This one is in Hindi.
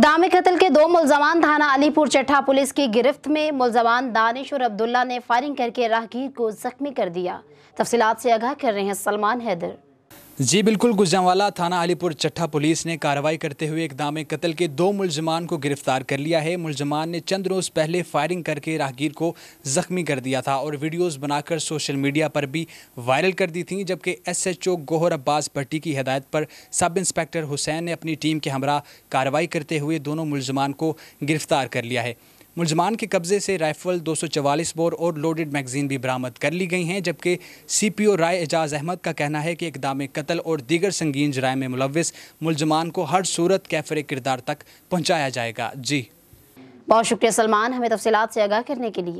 दामे कत्ल के दो मुलजमान थाना अलीपुर चट्ठा पुलिस की गिरफ्त में मुलजमान दानिश और अब्दुल्ला ने फायरिंग करके राहगीर को जख्मी कर दिया तफसीत से आगाह कर रहे हैं सलमान हैदर जी बिल्कुल गुजरावाला थाना अलीपुर चट्ठा पुलिस ने कार्रवाई करते हुए एक दामे कत्ल के दो मुलजमान को गिरफ्तार कर लिया है मुलजमान ने चंद रोज़ पहले फायरिंग करके राहगीर को ज़ख्मी कर दिया था और वीडियोस बनाकर सोशल मीडिया पर भी वायरल कर दी थी जबकि S H O Gohar Abbas Bhatti की हदायत पर सब इंस्पेक्टर हुसैन ने अपनी टीम के हमरा कार्रवाई करते हुए दोनों मुलजमान को गिरफ्तार कर लिया है मुलजमान के कब्जे से राइफल 244 बोर और लोडेड मैगजीन भी बरामद कर ली गई हैं जबकि सीपीओ राय एजाज अहमद का कहना है कि इकदाम कत्ल और दीगर संगीन जराय में मुलविस मुलजमान को हर सूरत कैफर किरदार तक पहुँचाया जाएगा जी बहुत शुक्रिया सलमान हमें तफसी से आगाह करने के लिए